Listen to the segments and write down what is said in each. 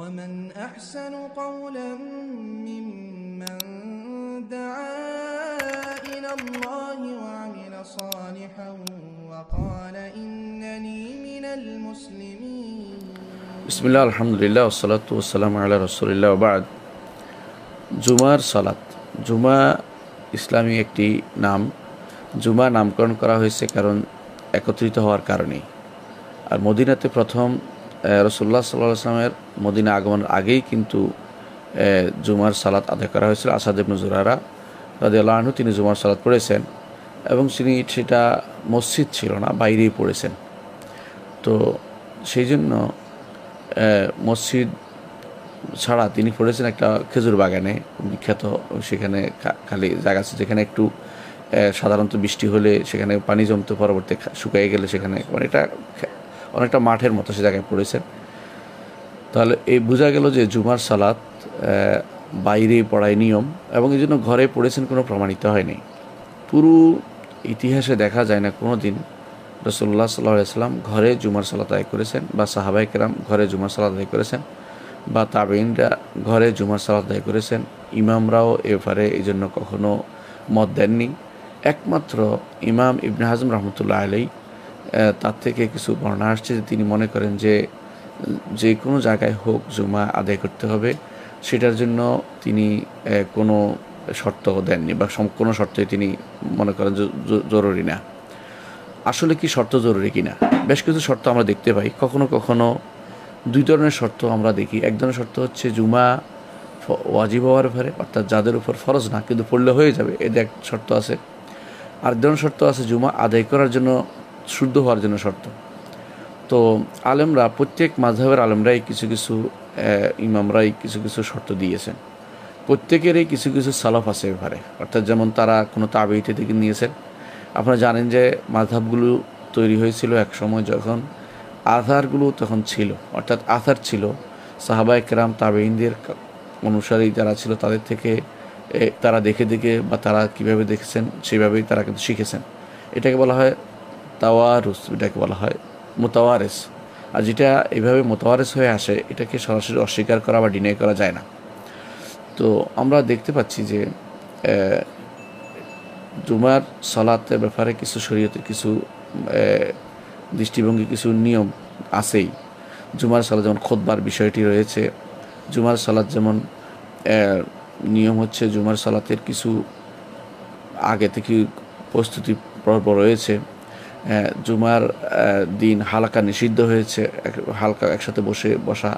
ومن أحسن قولا ممن دعا إلى الله وعمل صالحا وقال إنني من المسلمين بسم الله الحمد لله والصلاة والسلام على رسول الله وبعد জুমার সালাত জুমা ইসলামী একটি নাম জুমা নামকরণ করা হয়েছে কারণ একত্রিত হওয়ার কারণেই আর মদিনাতে প্রথম রসুল্লাহ সাল্লাহ আসলামের মদিনা আগমনের আগেই কিন্তু জুমার সালাত আদায় করা হয়েছিল আসাদ ইবনু জুরারা রাজিউল্লাহ আনহু তিনি জুমার সালাত পড়েছেন এবং তিনি সেটা মসজিদ ছিল না বাইরেই পড়েছেন তো সেই জন্য মসজিদ ছাড়া তিনি পড়েছেন একটা খেজুর বাগানে বিখ্যাত সেখানে খালি জায়গা আছে যেখানে একটু সাধারণত বৃষ্টি হলে সেখানে পানি জমতে পরবর্তী শুকিয়ে গেলে সেখানে মানে এটা অনেকটা মাঠের মতো সে জায়গায় পড়েছেন তাহলে এই বোঝা গেল যে জুমার সালাত বাইরে পড়ায় নিয়ম এবং এই জন্য ঘরে পড়েছেন কোনো প্রমাণিত হয়নি পুরো ইতিহাসে দেখা যায় না কোনো দিন রসল্লাহ সাল্লাম ঘরে জুমার সালাত আয় করেছেন বা সাহাবাই কেরাম ঘরে জুমার সালাত আয় করেছেন বা তাবেইনরা ঘরে জুমার সালাত আয় করেছেন ইমামরাও এবারে এই জন্য কখনো মত দেননি একমাত্র ইমাম ইবনে হাজম রহমতুল্লাহ আলী তার থেকে কিছু বর্ণনা আসছে যে তিনি মনে করেন যে যে কোনো জায়গায় হোক জুমা আদায় করতে হবে সেটার জন্য তিনি কোনো শর্ত দেননি বা কোনো শর্তই তিনি মনে করেন জরুরি না আসলে কি শর্ত জরুরি কিনা বেশ কিছু শর্ত আমরা দেখতে পাই কখনো কখনো দুই ধরনের শর্ত আমরা দেখি এক ধরনের শর্ত হচ্ছে জুমা ওয়াজিব হওয়ার ফলে অর্থাৎ যাদের উপর ফরজ না কিন্তু পড়লে হয়ে যাবে এদের এক শর্ত আছে আর ধরনের শর্ত আছে জুমা আদায় করার জন্য শুদ্ধ হওয়ার জন্য শর্ত তো আলেমরা প্রত্যেক মাঝহের আলেমরাই কিছু কিছু ইমামরাই কিছু কিছু শর্ত দিয়েছেন প্রত্যেকেরই কিছু কিছু সালাফ আছে এবারে অর্থাৎ যেমন তারা কোনো তাবেইতে থেকে নিয়েছেন আপনারা জানেন যে মাধাবগুলো তৈরি হয়েছিল এক সময় যখন আধারগুলো তখন ছিল অর্থাৎ আধার ছিল সাহাবা একরাম তাবেইনদের অনুসারে যারা ছিল তাদের থেকে তারা দেখে দেখে বা তারা কিভাবে দেখেছেন সেভাবেই তারা কিন্তু শিখেছেন এটাকে বলা হয় মোতাওয়ারুস এটাকে বলা হয় মোতাওয়ারেস আর যেটা এভাবে মোতাওয়ারেস হয়ে আসে এটাকে সরাসরি অস্বীকার করা বা ডিনাই করা যায় না তো আমরা দেখতে পাচ্ছি যে জুমার সলাতের ব্যাপারে কিছু শরীয়তে কিছু দৃষ্টিভঙ্গি কিছু নিয়ম আছেই জুমার সলাদ যেমন খোদবার বিষয়টি রয়েছে জুমার সলাদ যেমন নিয়ম হচ্ছে জুমার সলাতের কিছু আগে থেকে প্রস্তুতি পর্ব রয়েছে জুমার দিন হালকা নিষিদ্ধ হয়েছে হালকা একসাথে বসে বসা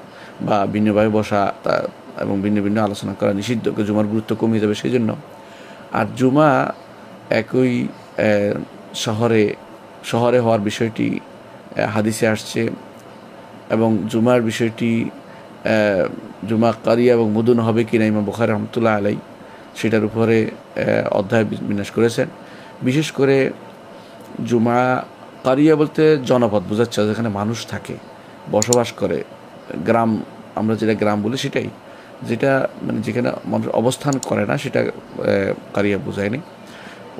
বা ভিন্নভাবে বসা তা এবং ভিন্ন ভিন্ন আলোচনা করা নিষিদ্ধ জুমার গুরুত্ব কমে যাবে সেই জন্য আর জুমা একই শহরে শহরে হওয়ার বিষয়টি হাদিসে আসছে এবং জুমার বিষয়টি জুমা কারিয়া এবং মুদুন হবে কি না ইমা বুখার রহমতুল্লাহ আলাই সেটার উপরে অধ্যায় বিন্যাস করেছেন বিশেষ করে জুমা কারিয়া বলতে জনপদ বোঝাচ্ছে যেখানে মানুষ থাকে বসবাস করে গ্রাম আমরা যেটা গ্রাম বলি সেটাই যেটা মানে যেখানে মানুষ অবস্থান করে না সেটা কারিয়া বোঝায়নি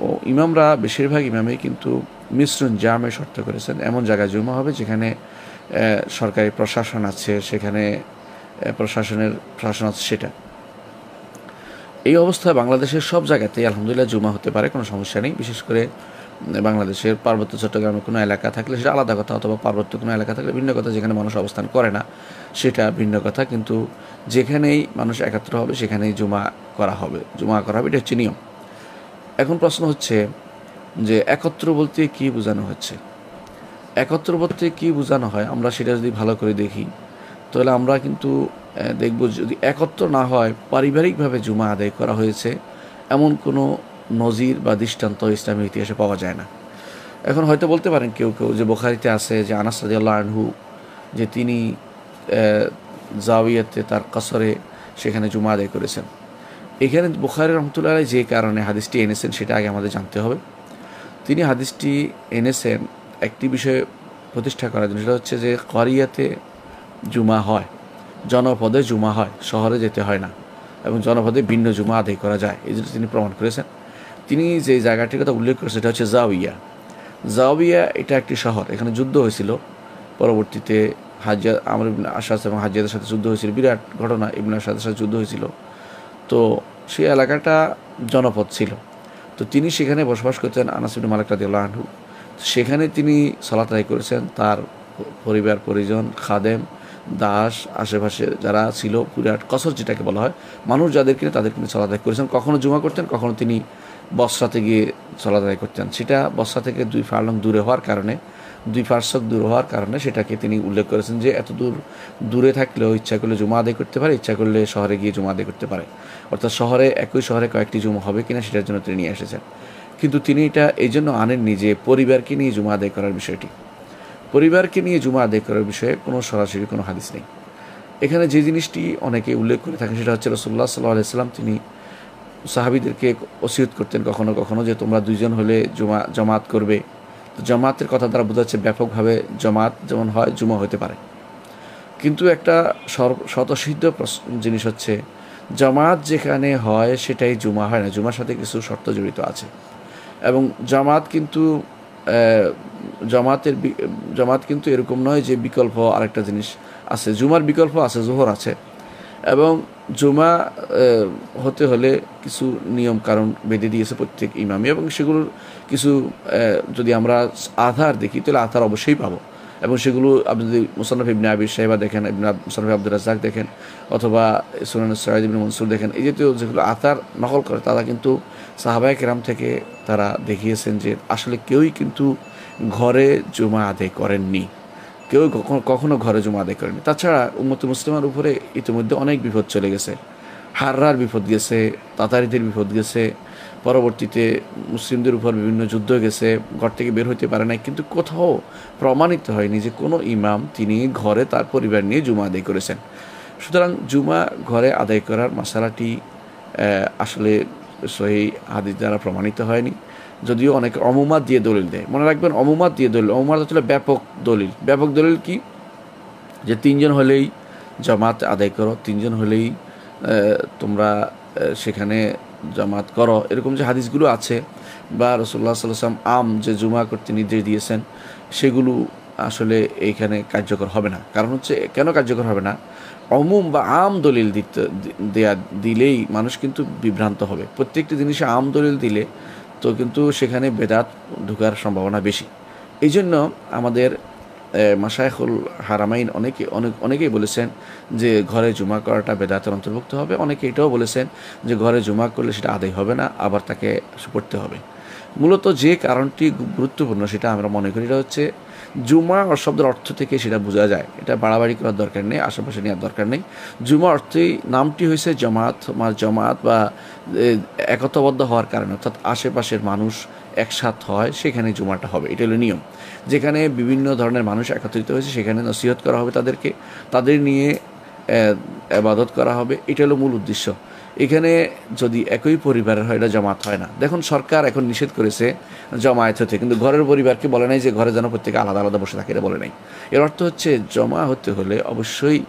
ও ইমামরা বেশিরভাগ ইমামে কিন্তু মিশ্রণ জামে শর্ত করেছেন এমন জায়গায় জুমা হবে যেখানে সরকারি প্রশাসন আছে সেখানে প্রশাসনের প্রশাসন আছে সেটা এই অবস্থায় বাংলাদেশের সব জায়গাতেই আলহামদুলিল্লাহ জুমা হতে পারে কোনো সমস্যা নেই বিশেষ করে বাংলাদেশের পার্বত্য চট্টগ্রামের কোনো এলাকা থাকলে সেটা আলাদা কথা অথবা পার্বত্য কোনো এলাকা থাকলে ভিন্ন কথা যেখানে মানুষ অবস্থান করে না সেটা ভিন্ন কথা কিন্তু যেখানেই মানুষ একাত্র হবে সেখানেই জুমা করা হবে জুমা করা হবে এটা হচ্ছে নিয়ম এখন প্রশ্ন হচ্ছে যে একত্র বলতে কী বোঝানো হচ্ছে একত্র বলতে কী বোঝানো হয় আমরা সেটা যদি ভালো করে দেখি তাহলে আমরা কিন্তু দেখব যদি একত্র না হয় পারিবারিকভাবে জুমা আদায় করা হয়েছে এমন কোনো নজির বা দৃষ্টান্ত ইসলামী ইতিহাসে পাওয়া যায় না এখন হয়তো বলতে পারেন কেউ কেউ যে বোখারিতে আছে যে আনাস আনহু যে তিনি জাওয়িয়াতে তার কসরে সেখানে জুমা আদায় করেছেন এখানে বুখারি রহমতুল্লাহ যে কারণে হাদিসটি এনেছেন সেটা আগে আমাদের জানতে হবে তিনি হাদিসটি এনেছেন একটি বিষয়ে প্রতিষ্ঠা করার জন্য সেটা হচ্ছে যে করিয়াতে জুমা হয় জনপদে জুমা হয় শহরে যেতে হয় না এবং জনপদে ভিন্ন জুমা আদায় করা যায় এই জন্য তিনি প্রমাণ করেছেন তিনি যে জায়গাটির কথা উল্লেখ করেছেন সেটা হচ্ছে জাওয়িয়া জাওয়িয়া এটা একটি শহর এখানে যুদ্ধ হয়েছিল পরবর্তীতে হাজিয়া আমর ইবিন আশাস এবং হাজিয়াদের সাথে যুদ্ধ হয়েছিল বিরাট ঘটনা ইবিন আশাদের সাথে যুদ্ধ হয়েছিল তো সেই এলাকাটা জনপদ ছিল তো তিনি সেখানে বসবাস করতেন আনাসিবিন মালিক রাদিউল্লাহ আনহু সেখানে তিনি সালাত তাই করেছেন তার পরিবার পরিজন খাদেম দাস আশেপাশে যারা ছিল বিরাট কসর যেটাকে বলা হয় মানুষ যাদের কিনে তাদের কিনে চলা আদায় করেছেন কখনো জুমা করতেন কখনো তিনি বসরাতে গিয়ে চলাদায় করতেন সেটা বসরা থেকে দুই ফার্লং দূরে হওয়ার কারণে দুই পার্শ্বক দূর হওয়ার কারণে সেটাকে তিনি উল্লেখ করেছেন যে এত দূর দূরে থাকলেও ইচ্ছা করলে জুমা আদায় করতে পারে ইচ্ছা করলে শহরে গিয়ে জুমা আদায় করতে পারে অর্থাৎ শহরে একই শহরে কয়েকটি জুমা হবে কিনা সেটার জন্য তিনি নিয়ে এসেছেন কিন্তু তিনি এটা এই জন্য আনেননি যে পরিবারকে নিয়ে জুমা আদায় করার বিষয়টি পরিবারকে নিয়ে জুমা আদায় করার বিষয়ে কোনো সরাসরি কোনো হাদিস নেই এখানে যে জিনিসটি অনেকে উল্লেখ করে থাকেন সেটা হচ্ছে রসুল্লাহ সাল্লাহ আলাইসাল্লাম তিনি সাহাবিদেরকে ওসিয়ত করতেন কখনো কখনো যে তোমরা দুইজন হলে জমা জমাত করবে তো জমাতের কথা তারা বোঝাচ্ছে ব্যাপকভাবে জমাত যেমন হয় জুমা হতে পারে কিন্তু একটা স্বতসিদ্ধ জিনিস হচ্ছে জামাত যেখানে হয় সেটাই জুমা হয় না জুমার সাথে কিছু শর্ত জড়িত আছে এবং জামাত কিন্তু জামাতের জামাত কিন্তু এরকম নয় যে বিকল্প আরেকটা জিনিস আছে জুমার বিকল্প আছে জোহর আছে এবং জুমা হতে হলে কিছু নিয়ম কারণ বেঁধে দিয়েছে প্রত্যেক ইমামে এবং সেগুলোর কিছু যদি আমরা আধার দেখি তাহলে আধার অবশ্যই পাবো এবং সেগুলো আপনি যদি মুসানফ ইবনে আবির সাহেবা দেখেন ইবনা মুসানফ আব্দুল রাজাক দেখেন অথবা সুনান সৈয়দ ইবিন মনসুর দেখেন এই জাতীয় যেগুলো আতার নকল করে তারা কিন্তু সাহাবায় কেরাম থেকে তারা দেখিয়েছেন যে আসলে কেউই কিন্তু ঘরে জমা আদায় করেননি কেউ কখনো কখনো ঘরে জমা আদায় করেনি তাছাড়া উম্মত মুসলিমার উপরে ইতিমধ্যে অনেক বিপদ চলে গেছে হাররার বিপদ গেছে তাতারিদের বিপদ গেছে পরবর্তীতে মুসলিমদের উপর বিভিন্ন যুদ্ধ গেছে ঘর থেকে বের হতে পারে নাই কিন্তু কোথাও প্রমাণিত হয়নি যে কোনো ইমাম তিনি ঘরে তার পরিবার নিয়ে জুমা আদায় করেছেন সুতরাং জুমা ঘরে আদায় করার মশালাটি আসলে সহি হাদিস দ্বারা প্রমাণিত হয়নি যদিও অনেকে অমুমাত দিয়ে দলিল দেয় মনে রাখবেন অমুমাত দিয়ে দলিল অমুমাত হচ্ছিল ব্যাপক দলিল ব্যাপক দলিল কি যে তিনজন হলেই জামাত আদায় করো তিনজন হলেই তোমরা সেখানে জামাত করো এরকম যে হাদিসগুলো আছে বা রসোল্লা সাল্লাম আম যে জুমা করতে নির্দেশ দিয়েছেন সেগুলো আসলে এইখানে কার্যকর হবে না কারণ হচ্ছে কেন কার্যকর হবে না অমুম বা আম দলিল দিতে দেয়া দিলেই মানুষ কিন্তু বিভ্রান্ত হবে প্রত্যেকটি জিনিসে আম দলিল দিলে তো কিন্তু সেখানে বেদাত ঢুকার সম্ভাবনা বেশি এই জন্য আমাদের মাসায়খুল হারামাইন অনেকে অনেক অনেকেই বলেছেন যে ঘরে জুমা করাটা বেদাতের অন্তর্ভুক্ত হবে অনেকে এটাও বলেছেন যে ঘরে জুমা করলে সেটা আদায় হবে না আবার তাকে পড়তে হবে মূলত যে কারণটি গুরুত্বপূর্ণ সেটা আমরা মনে করি এটা হচ্ছে জুমা শব্দের অর্থ থেকে সেটা বোঝা যায় এটা বাড়াবাড়ি করার দরকার নেই আশেপাশে নেওয়ার দরকার নেই জুমা অর্থেই নামটি হয়েছে জমাত জমাত বা একতাবদ্ধ হওয়ার কারণে অর্থাৎ আশেপাশের মানুষ একসাথ হয় সেখানে জুমাটা হবে এটা হলো নিয়ম যেখানে বিভিন্ন ধরনের মানুষ একত্রিত হয়েছে সেখানে নসিহত করা হবে তাদেরকে তাদের নিয়ে আবাদত করা হবে এটা হলো মূল উদ্দেশ্য এখানে যদি একই পরিবারের হয় এটা জমাত হয় না দেখুন সরকার এখন নিষেধ করেছে জমায়েত হতে কিন্তু ঘরের পরিবারকে বলে নাই যে ঘরে যেন প্রত্যেকে আলাদা আলাদা বসে থাকে এটা বলে নাই এর অর্থ হচ্ছে জমা হতে হলে অবশ্যই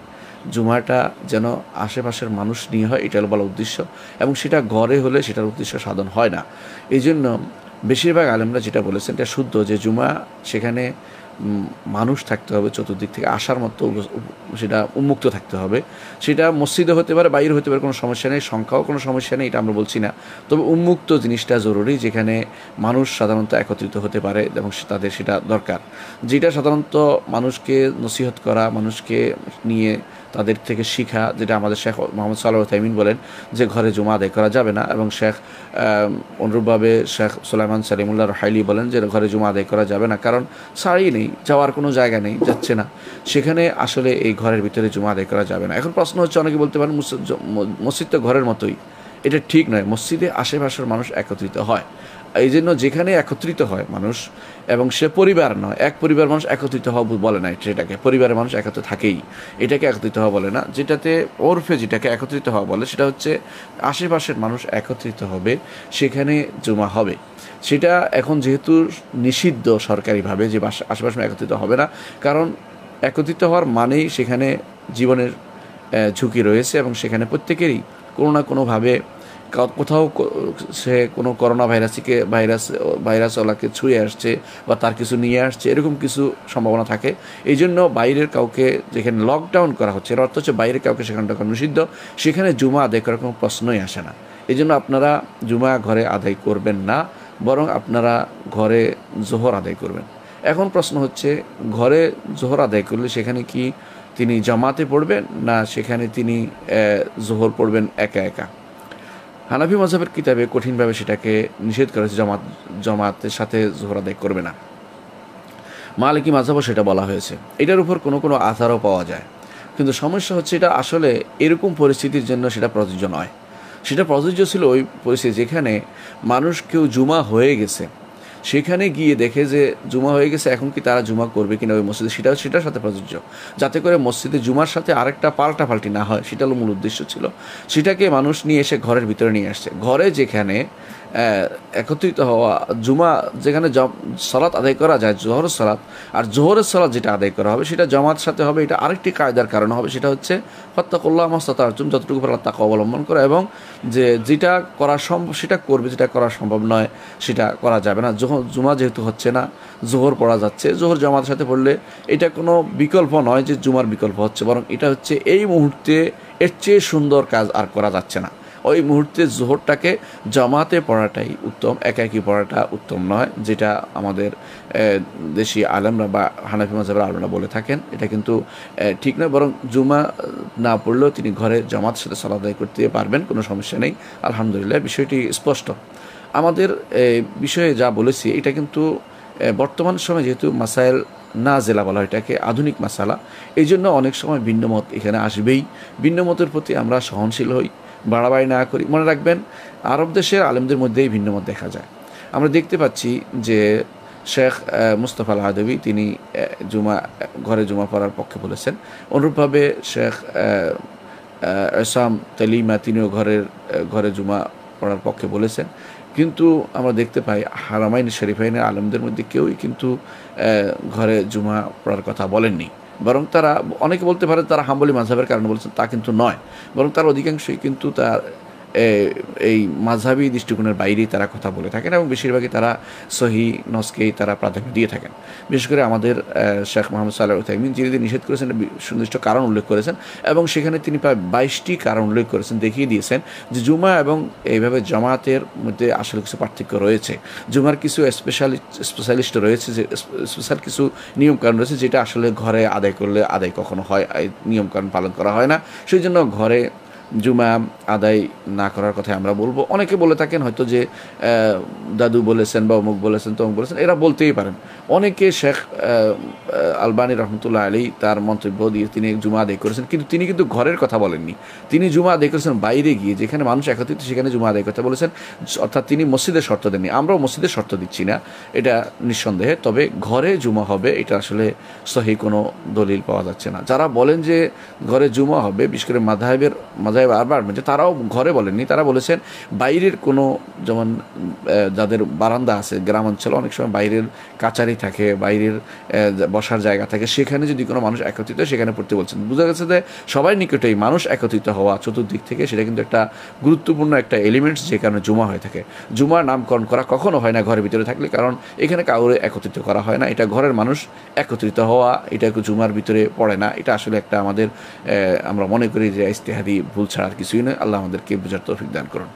জুমাটা যেন আশেপাশের মানুষ নিয়ে হয় এটা বলা উদ্দেশ্য এবং সেটা ঘরে হলে সেটার উদ্দেশ্য সাধন হয় না এই জন্য বেশিরভাগ আলেমরা যেটা বলেছেন এটা শুদ্ধ যে জুমা সেখানে মানুষ থাকতে হবে চতুর্দিক থেকে আসার মতো সেটা উন্মুক্ত থাকতে হবে সেটা মসজিদে হতে পারে বাইরে হতে পারে কোনো সমস্যা নেই সংখ্যাও কোনো সমস্যা নেই এটা আমরা বলছি না তবে উন্মুক্ত জিনিসটা জরুরি যেখানে মানুষ সাধারণত একত্রিত হতে পারে এবং তাদের সেটা দরকার যেটা সাধারণত মানুষকে নসিহত করা মানুষকে নিয়ে তাদের থেকে শিখা যেটা আমাদের শেখ মোহাম্মদ সাল্লাহ তাইমিন বলেন যে ঘরে জুমা আদায় করা যাবে না এবং শেখ অনুরূপভাবে শেখ সুলাইমান সালিমুল্লাহ হাইলি বলেন যে ঘরে জুমা আদায় করা যাবে না কারণ সারি নেই যাওয়ার কোনো জায়গা নেই যাচ্ছে না সেখানে আসলে এই ঘরের ভিতরে জুমা আদায় করা যাবে না এখন প্রশ্ন হচ্ছে অনেকে বলতে পারেন মসজিদ তো ঘরের মতোই এটা ঠিক নয় মসজিদে আশেপাশের মানুষ একত্রিত হয় এই জন্য যেখানে একত্রিত হয় মানুষ এবং সে পরিবার নয় এক পরিবার মানুষ একত্রিত হওয়া বলে না সেটাকে পরিবারের মানুষ একত্র থাকেই এটাকে একত্রিত হওয়া বলে না যেটাতে ওরফে যেটাকে একত্রিত হওয়া বলে সেটা হচ্ছে আশেপাশের মানুষ একত্রিত হবে সেখানে জমা হবে সেটা এখন যেহেতু নিষিদ্ধ সরকারিভাবে যে আশেপাশে একত্রিত হবে না কারণ একত্রিত হওয়ার মানেই সেখানে জীবনের ঝুঁকি রয়েছে এবং সেখানে প্রত্যেকেরই কোনো না কোনোভাবে কোথাও সে কোনো করোনা ভাইরাসকে ভাইরাস ভাইরাসওয়ালাকে ছুঁয়ে আসছে বা তার কিছু নিয়ে আসছে এরকম কিছু সম্ভাবনা থাকে এই জন্য বাইরের কাউকে যেখানে লকডাউন করা হচ্ছে এর অর্থ হচ্ছে বাইরের কাউকে সেখানে টাকা নিষিদ্ধ সেখানে জুমা আদায় করার কোনো প্রশ্নই আসে না এই জন্য আপনারা জুমা ঘরে আদায় করবেন না বরং আপনারা ঘরে জোহর আদায় করবেন এখন প্রশ্ন হচ্ছে ঘরে জোহর আদায় করলে সেখানে কি তিনি জামাতে পড়বেন না সেখানে তিনি জোহর পড়বেন একা একা হানাফি মজাবের কিতাবে কঠিনভাবে সেটাকে নিষেধ করেছে জমাত জমাতের সাথে জোহর করবে না মালিকী মাজাবও সেটা বলা হয়েছে এটার উপর কোনো কোনো আধারও পাওয়া যায় কিন্তু সমস্যা হচ্ছে এটা আসলে এরকম পরিস্থিতির জন্য সেটা প্রযোজ্য নয় সেটা প্রযোজ্য ছিল ওই পরিস্থিতি যেখানে মানুষ কেউ জুমা হয়ে গেছে সেখানে গিয়ে দেখে যে জুমা হয়ে গেছে এখন কি তারা জুমা করবে কিনা ওই মসজিদে সেটা সেটার সাথে প্রযোজ্য যাতে করে মসজিদে জুমার সাথে আরেকটা পাল্টাপাল্টি না হয় সেটা হলো মূল উদ্দেশ্য ছিল সেটাকে মানুষ নিয়ে এসে ঘরের ভিতরে নিয়ে আসছে ঘরে যেখানে একত্রিত হওয়া জুমা যেখানে সলাৎ আদায় করা যায় জোহর সলাৎ আর জোহরের সলাৎ যেটা আদায় করা হবে সেটা জমাত সাথে হবে এটা আরেকটি কায়দার কারণ হবে সেটা হচ্ছে হত্যাকল্লা মস্তার অর্জুন যতটুকু পারা তাকে অবলম্বন করা এবং যে যেটা করা সম্ভব সেটা করবে যেটা করা সম্ভব নয় সেটা করা যাবে না যখন জুমা যেহেতু হচ্ছে না জোহর পড়া যাচ্ছে জোহর জামাতের সাথে পড়লে এটা কোনো বিকল্প নয় যে জুমার বিকল্প হচ্ছে বরং এটা হচ্ছে এই মুহূর্তে এর চেয়ে সুন্দর কাজ আর করা যাচ্ছে না ওই মুহূর্তে জোহরটাকে জামাতে পড়াটাই উত্তম একাকি পড়াটা উত্তম নয় যেটা আমাদের দেশি আলেমরা বা হানাফি মজাবের আলমরা বলে থাকেন এটা কিন্তু ঠিক নয় বরং জুমা না পড়লেও তিনি ঘরে জামাতের সাথে সালাদাই করতে পারবেন কোনো সমস্যা নেই আলহামদুলিল্লাহ বিষয়টি স্পষ্ট আমাদের বিষয়ে যা বলেছি এটা কিন্তু বর্তমান সময়ে যেহেতু মাসাইল না জেলা বলা হয় এটাকে আধুনিক মাসালা এই জন্য অনেক সময় ভিন্নমত এখানে আসবেই ভিন্নমতের প্রতি আমরা সহনশীল হই বাড়াবাড়ি না করি মনে রাখবেন আরব দেশের আলেমদের মধ্যেই ভিন্নমত দেখা যায় আমরা দেখতে পাচ্ছি যে শেখ মুস্তফা আলাহাদবি তিনি জুমা ঘরে জুমা পড়ার পক্ষে বলেছেন অনুরূপভাবে শেখ এসাম তালিমা তিনিও ঘরের ঘরে জুমা পড়ার পক্ষে বলেছেন কিন্তু আমরা দেখতে পাই হারামাইন শরীফাইনের আলমদের মধ্যে কেউই কিন্তু ঘরে জুমা পড়ার কথা বলেননি বরং তারা অনেকে বলতে পারে তারা হাম্বলি মাঝহের কারণে বলছেন তা কিন্তু নয় বরং তার অধিকাংশই কিন্তু তার এই মাঝাবি দৃষ্টিকোণের বাইরেই তারা কথা বলে থাকেন এবং বেশিরভাগই তারা সহি নসকেই তারা প্রাধান্য দিয়ে থাকেন বিশেষ করে আমাদের শেখ মোহাম্মদ সাল্লাহ থাকমিন যিনি নিষেধ করেছেন সুনির্দিষ্ট কারণ উল্লেখ করেছেন এবং সেখানে তিনি প্রায় বাইশটি কারণ উল্লেখ করেছেন দেখিয়ে দিয়েছেন যে জুমা এবং এইভাবে জামাতের মধ্যে আসলে কিছু পার্থক্য রয়েছে জুমার কিছু স্পেশালিস্ট স্পেশালিস্ট রয়েছে যে স্পেশাল কিছু নিয়মকানুন রয়েছে যেটা আসলে ঘরে আদায় করলে আদায় কখনো হয় নিয়মকানুন পালন করা হয় না সেই জন্য ঘরে জুমা আদায় না করার কথা আমরা বলবো অনেকে বলে থাকেন হয়তো যে দাদু বলেছেন বা অমুক বলেছেন তমুক বলেছেন এরা বলতেই পারেন অনেকে শেখ আলবানি রহমতুল্লাহ আলী তার মন্তব্য দিয়ে তিনি জুমা আদায় করেছেন কিন্তু তিনি কিন্তু ঘরের কথা বলেননি তিনি জুমা আদায় করেছেন বাইরে গিয়ে যেখানে মানুষ একত্রিত সেখানে জুমা আদায় কথা বলেছেন অর্থাৎ তিনি মসজিদের শর্ত দেননি আমরাও মসজিদের শর্ত দিচ্ছি না এটা নিঃসন্দেহে তবে ঘরে জুমা হবে এটা আসলে সহি কোনো দলিল পাওয়া যাচ্ছে না যারা বলেন যে ঘরে জুমা হবে বিশেষ করে মাধাহের মাধা বোঝায় বারবার যে তারাও ঘরে বলেননি তারা বলেছেন বাইরের কোনো যেমন যাদের বারান্দা আছে গ্রাম অঞ্চলে অনেক সময় বাইরের কাচারি থাকে বাইরের বসার জায়গা থাকে সেখানে যদি কোনো মানুষ একত্রিত সেখানে পড়তে বলছেন বোঝা গেছে যে সবাই নিকটেই মানুষ একত্রিত হওয়া চতুর্দিক থেকে সেটা কিন্তু একটা গুরুত্বপূর্ণ একটা এলিমেন্টস যে কারণে জুমা হয়ে থাকে জুমার নামকরণ করা কখনো হয় না ঘরের ভিতরে থাকলে কারণ এখানে কাউরে একত্রিত করা হয় না এটা ঘরের মানুষ একত্রিত হওয়া এটা একটু জুমার ভিতরে পড়ে না এটা আসলে একটা আমাদের আমরা মনে করি যে ইস্তেহাদি ভুল చార్కిసునే అల్లాహ్ అందర్ కే బజార్ తౌఫిక్ దయ్ కరన్